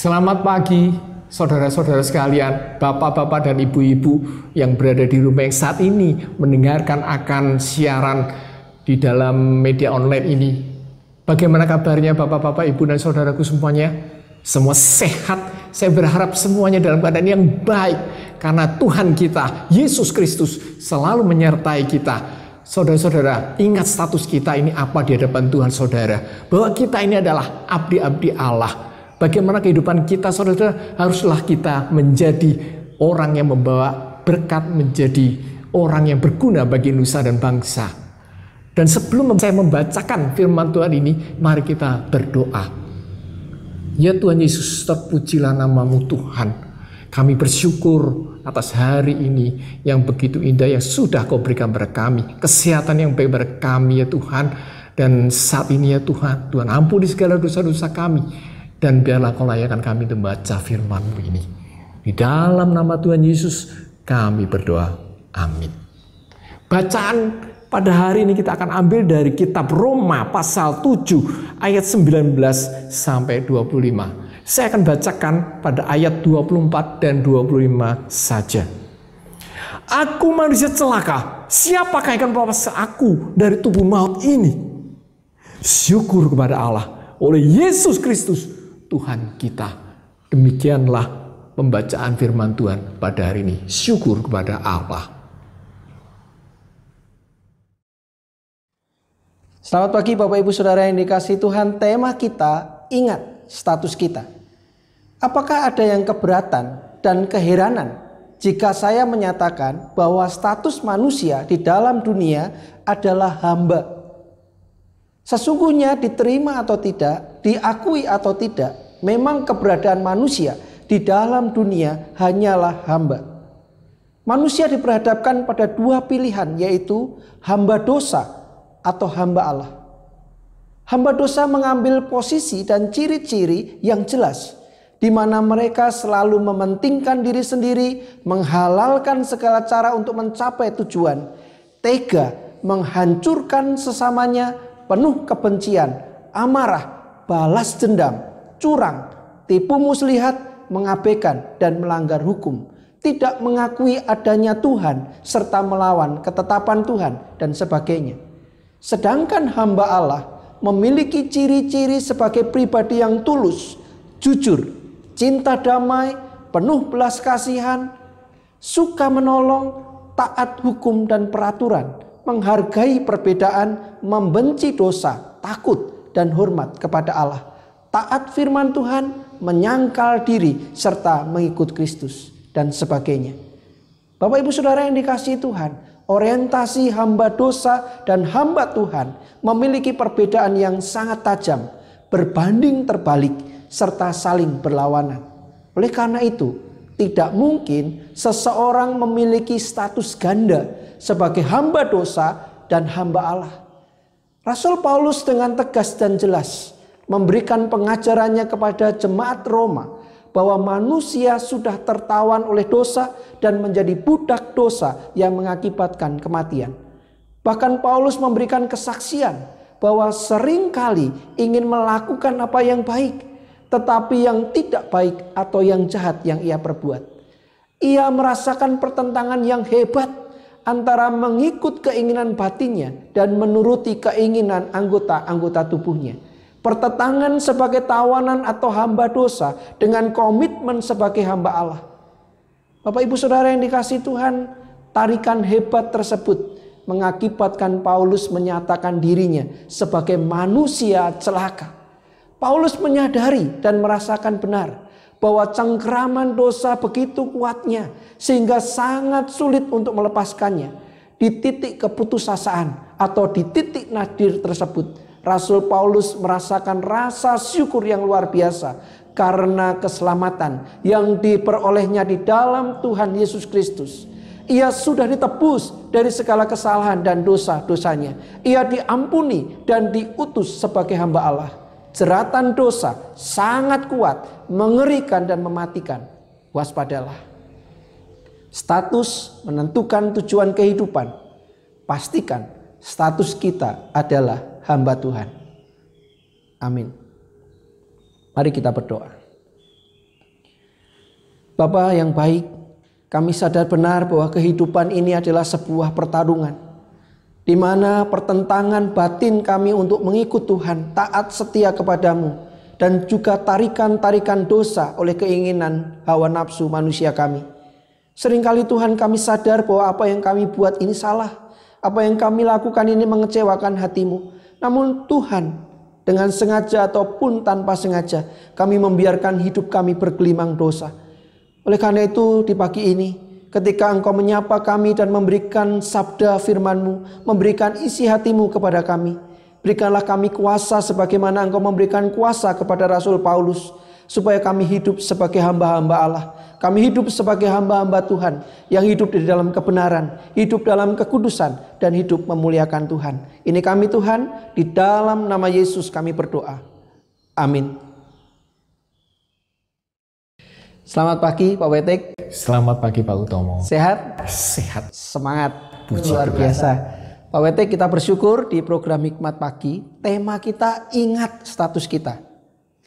Selamat pagi, saudara-saudara sekalian, bapak-bapak dan ibu-ibu yang berada di rumah yang saat ini mendengarkan akan siaran di dalam media online ini. Bagaimana kabarnya bapak-bapak, ibu dan saudaraku semuanya? Semua sehat. Saya berharap semuanya dalam keadaan yang baik karena Tuhan kita, Yesus Kristus selalu menyertai kita. Saudara-saudara, ingat status kita ini apa di hadapan Tuhan saudara. Bahwa kita ini adalah abdi-abdi Allah Bagaimana kehidupan kita, saudara-saudara, haruslah kita menjadi orang yang membawa berkat, menjadi orang yang berguna bagi nusa dan bangsa. Dan sebelum saya membacakan firman Tuhan ini, mari kita berdoa. Ya Tuhan Yesus, terpujilah namamu Tuhan. Kami bersyukur atas hari ini yang begitu indah yang sudah kau berikan kepada kami. Kesehatan yang baik kepada kami ya Tuhan. Dan saat ini ya Tuhan, Tuhan ampuni segala dosa-dosa kami dan biarlah kau layakan kami untuk membaca firmanmu ini. Di dalam nama Tuhan Yesus kami berdoa. Amin. Bacaan pada hari ini kita akan ambil dari kitab Roma pasal 7 ayat 19 sampai 25. Saya akan bacakan pada ayat 24 dan 25 saja. Aku manusia celaka, siapakah yang akan melepas aku dari tubuh maut ini? Syukur kepada Allah oleh Yesus Kristus Tuhan kita. Demikianlah pembacaan firman Tuhan pada hari ini. Syukur kepada Allah. Selamat pagi Bapak Ibu Saudara yang dikasih Tuhan. Tema kita ingat status kita. Apakah ada yang keberatan dan keheranan jika saya menyatakan bahwa status manusia di dalam dunia adalah hamba Sesungguhnya diterima atau tidak, diakui atau tidak, memang keberadaan manusia di dalam dunia hanyalah hamba. Manusia diperhadapkan pada dua pilihan yaitu hamba dosa atau hamba Allah. Hamba dosa mengambil posisi dan ciri-ciri yang jelas di mana mereka selalu mementingkan diri sendiri, menghalalkan segala cara untuk mencapai tujuan, tega menghancurkan sesamanya penuh kebencian, amarah, balas dendam, curang, tipu muslihat, mengabaikan dan melanggar hukum, tidak mengakui adanya Tuhan serta melawan ketetapan Tuhan dan sebagainya. Sedangkan hamba Allah memiliki ciri-ciri sebagai pribadi yang tulus, jujur, cinta damai, penuh belas kasihan, suka menolong, taat hukum dan peraturan, menghargai perbedaan, membenci dosa, takut dan hormat kepada Allah, taat firman Tuhan, menyangkal diri serta mengikut Kristus dan sebagainya. Bapak Ibu Saudara yang dikasihi Tuhan, orientasi hamba dosa dan hamba Tuhan memiliki perbedaan yang sangat tajam, berbanding terbalik serta saling berlawanan. Oleh karena itu, tidak mungkin seseorang memiliki status ganda sebagai hamba dosa dan hamba Allah. Rasul Paulus dengan tegas dan jelas memberikan pengajarannya kepada jemaat Roma bahwa manusia sudah tertawan oleh dosa dan menjadi budak dosa yang mengakibatkan kematian. Bahkan Paulus memberikan kesaksian bahwa seringkali ingin melakukan apa yang baik, tetapi yang tidak baik atau yang jahat yang ia perbuat. Ia merasakan pertentangan yang hebat antara mengikut keinginan batinnya dan menuruti keinginan anggota-anggota tubuhnya. Pertentangan sebagai tawanan atau hamba dosa dengan komitmen sebagai hamba Allah. Bapak ibu saudara yang dikasih Tuhan, tarikan hebat tersebut mengakibatkan Paulus menyatakan dirinya sebagai manusia celaka. Paulus menyadari dan merasakan benar bahwa cengkeraman dosa begitu kuatnya sehingga sangat sulit untuk melepaskannya. Di titik keputusasaan atau di titik nadir tersebut, Rasul Paulus merasakan rasa syukur yang luar biasa karena keselamatan yang diperolehnya di dalam Tuhan Yesus Kristus. Ia sudah ditebus dari segala kesalahan dan dosa-dosanya. Ia diampuni dan diutus sebagai hamba Allah Jeratan dosa sangat kuat, mengerikan dan mematikan. Waspadalah. Status menentukan tujuan kehidupan. Pastikan status kita adalah hamba Tuhan. Amin. Mari kita berdoa. Bapa yang baik, kami sadar benar bahwa kehidupan ini adalah sebuah pertarungan di mana pertentangan batin kami untuk mengikut Tuhan, taat setia kepadamu, dan juga tarikan-tarikan dosa oleh keinginan hawa nafsu manusia kami. Seringkali Tuhan kami sadar bahwa apa yang kami buat ini salah, apa yang kami lakukan ini mengecewakan hatimu. Namun Tuhan dengan sengaja ataupun tanpa sengaja kami membiarkan hidup kami bergelimang dosa. Oleh karena itu di pagi ini ketika engkau menyapa kami dan memberikan sabda firmanmu, memberikan isi hatimu kepada kami. Berikanlah kami kuasa sebagaimana engkau memberikan kuasa kepada Rasul Paulus, supaya kami hidup sebagai hamba-hamba Allah. Kami hidup sebagai hamba-hamba Tuhan yang hidup di dalam kebenaran, hidup dalam kekudusan, dan hidup memuliakan Tuhan. Ini kami Tuhan, di dalam nama Yesus kami berdoa. Amin. Selamat pagi Pak Wetek. Selamat pagi Pak Utomo. Sehat? Sehat. Semangat. Puji Luar biasa. biasa. Pak Wetek kita bersyukur di program Hikmat Pagi. Tema kita ingat status kita.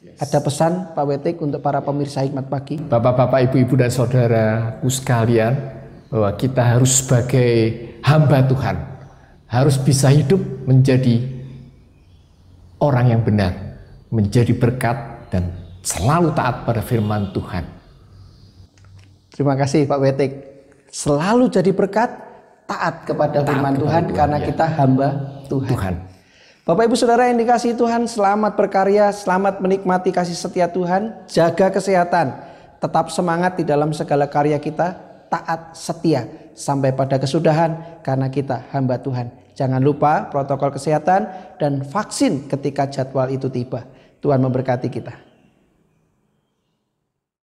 Yes. Ada pesan Pak Wetek untuk para pemirsa Hikmat Pagi. Bapak-bapak, ibu-ibu dan saudaraku sekalian. Bahwa kita harus sebagai hamba Tuhan. Harus bisa hidup menjadi orang yang benar. Menjadi berkat dan selalu taat pada firman Tuhan Terima kasih Pak Wetik. Selalu jadi berkat taat kepada taat firman Tuhan, Tuhan karena ya. kita hamba Tuhan. Tuhan. Bapak Ibu Saudara yang dikasih Tuhan, selamat berkarya, selamat menikmati kasih setia Tuhan, jaga kesehatan, tetap semangat di dalam segala karya kita, taat setia sampai pada kesudahan karena kita hamba Tuhan. Jangan lupa protokol kesehatan dan vaksin ketika jadwal itu tiba. Tuhan memberkati kita.